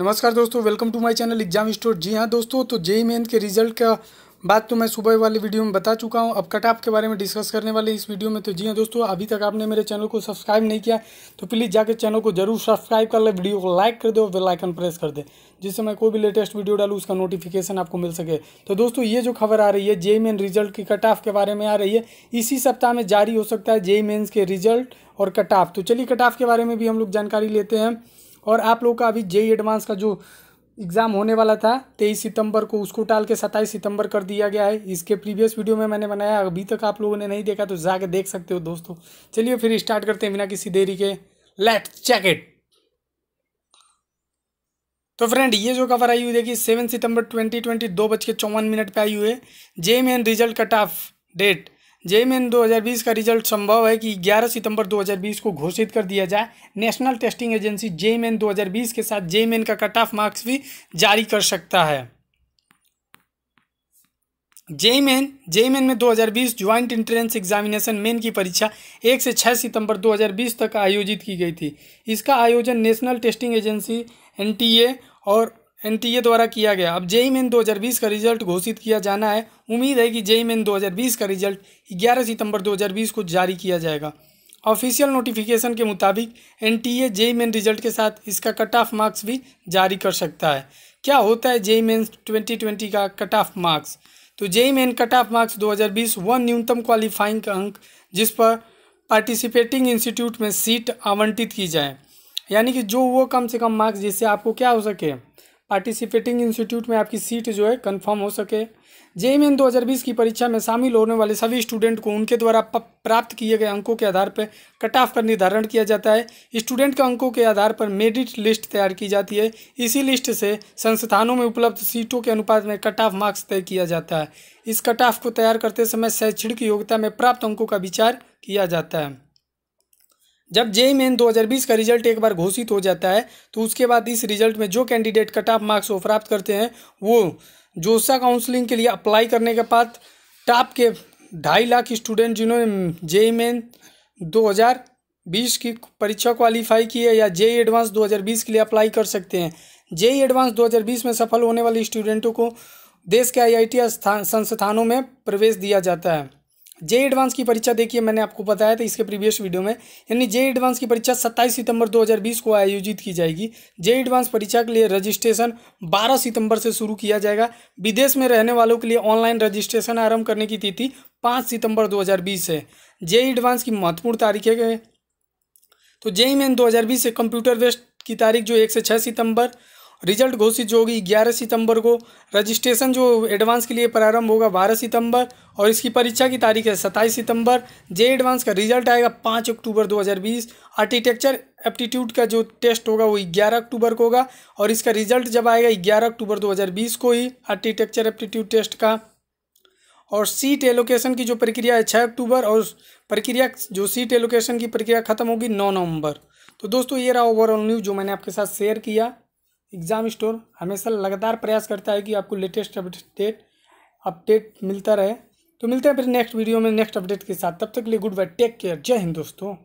नमस्कार दोस्तों welcome to my channel exam store जी हाँ दोस्तों तो जेई मेन के रिजल्ट का बात तो मैं सुबह वाली वीडियो में बता चुका हूँ अब कट ऑफ के बारे में डिस्कस करने वाले इस वीडियो में तो जी हाँ दोस्तों अभी तक आपने मेरे चैनल को सब्सक्राइब नहीं किया तो प्लीज़ जाकर चैनल को जरूर सब्सक्राइब कर ले वीडियो को लाइक कर दे और बेलाइकन प्रेस कर दे जिससे मैं कोई भी लेटेस्ट वीडियो डालूँ उसका नोटिफिकेशन आपको मिल सके तो दोस्तों ये जो खबर आ रही है जेई मेन रिजल्ट की कट ऑफ के बारे में आ रही है इसी सप्ताह में जारी हो सकता है जेई मेन्स के रिजल्ट और कट ऑफ तो चलिए कट ऑफ के बारे में भी हम लोग जानकारी लेते हैं और आप लोगों का अभी जेई एडवांस का जो एग्ज़ाम होने वाला था तेईस सितंबर को उसको टाल के सत्ताईस सितंबर कर दिया गया है इसके प्रीवियस वीडियो में मैंने बनाया अभी तक आप लोगों ने नहीं देखा तो जाके देख सकते हो दोस्तों चलिए फिर स्टार्ट करते हैं बिना किसी देरी के लेट चेक इट तो फ्रेंड ये जो खबर आई हुई देखिए सेवन सितंबर ट्वेंटी ट्वेंटी दो बज के चौवन मिनट पर आई हुई है JEE Main result cut off date JEE Main 2020 का रिजल्ट संभव है कि 11 सितंबर 2020 को घोषित कर दिया जाए National Testing Agency JEE Main 2020 के साथ जे मेन का कट ऑफ मार्क्स भी जारी कर सकता है जे मेन जे मेन में 2020 ज्वाइंट इंट्रेंस एग्जामिनेशन मेन की परीक्षा एक से छः सितंबर 2020 तक आयोजित की गई थी इसका आयोजन नेशनल टेस्टिंग एजेंसी एन और एनटीए द्वारा किया गया अब जेई मेन 2020 का रिजल्ट घोषित किया जाना है उम्मीद है कि जेई मेन 2020 का रिजल्ट 11 सितंबर 2020 को जारी किया जाएगा ऑफिशियल नोटिफिकेशन के मुताबिक एनटीए जेई मेन रिजल्ट के साथ इसका कट ऑफ मार्क्स भी जारी कर सकता है क्या होता है जेई मेन 2020 का कट ऑफ मार्क्स तो JEE Main cut off marks 2020 one न्यूनतम क्वालिफाइंग अंक जिस पर पार्टिसिपेटिंग इंस्टीट्यूट में सीट आवंटित की जाए यानी कि जो वो कम से कम मार्क्स जिससे आपको क्या हो सके पार्टिसिपेटिंग इंस्टीट्यूट में आपकी सीट जो है कंफर्म हो सके जे एम की परीक्षा में शामिल होने वाले सभी स्टूडेंट को उनके द्वारा प्राप्त किए गए अंकों के आधार पर कट ऑफ का निर्धारण किया जाता है स्टूडेंट के अंकों के आधार पर मेरिट लिस्ट तैयार की जाती है इसी लिस्ट से संस्थानों में उपलब्ध सीटों के अनुपात में कट ऑफ मार्क्स तय किया जाता है इस कट ऑफ को तैयार करते समय शैक्षणिक योग्यता में प्राप्त अंकों का विचार किया जाता है जब जेई मेन 2020 का रिजल्ट एक बार घोषित हो जाता है तो उसके बाद इस रिजल्ट में जो कैंडिडेट कट ऑफ मार्क्स वो प्राप्त करते हैं वो जोसा काउंसलिंग के लिए अप्लाई करने के बाद टॉप के ढाई लाख स्टूडेंट जिन्होंने जेई मेन 2020 की परीक्षा क्वालिफाई की है या जेई एडवांस 2020 के लिए अप्लाई कर सकते हैं जेई एडवांस 2020 में सफल होने वाले स्टूडेंटों को देश के आईआईटी संस्थानों में प्रवेश दिया जाता है जे एडवांस की परीक्षा देखिए मैंने आपको बताया था इसके प्रीवियस वीडियो में यानी जे एडवांस की परीक्षा 27 सितंबर 2020 को आयोजित की जाएगी जे एडवांस परीक्षा के लिए रजिस्ट्रेशन 12 सितंबर से शुरू किया जाएगा विदेश में रहने वालों के लिए ऑनलाइन रजिस्ट्रेशन आरंभ करने की तिथि 5 सितंबर 2020 है जे एडवांस की महत्वपूर्ण तारीखें है तो जेई मेन दो से कंप्यूटर बेस्ड की तारीख जो एक से छः सितंबर रिजल्ट घोषित जो होगी ग्यारह सितंबर को रजिस्ट्रेशन जो एडवांस के लिए प्रारंभ होगा बारह सितंबर और इसकी परीक्षा की तारीख है सत्ताईस सितंबर जे एडवांस का रिजल्ट आएगा पाँच अक्टूबर 2020 आर्किटेक्चर एप्टीट्यूड का जो टेस्ट होगा वो ग्यारह अक्टूबर को होगा और इसका रिजल्ट जब आएगा ग्यारह अक्टूबर 2020 को ही आर्किटेक्चर एप्टीट्यूड टेस्ट का और सीट एलोकेशन की जो प्रक्रिया है छः अक्टूबर और प्रक्रिया जो सीट एलोकेशन की प्रक्रिया खत्म होगी नौ नवंबर तो दोस्तों ये रहा ओवरऑल न्यूज़ जो मैंने आपके साथ शेयर किया एग्ज़ाम स्टोर हमेशा लगातार प्रयास करता है कि आपको लेटेस्ट अपडेट अपडेट मिलता रहे तो मिलते हैं फिर नेक्स्ट वीडियो में नेक्स्ट अपडेट के साथ तब तक के लिए गुड बाय टेक केयर जय हिंद दोस्तों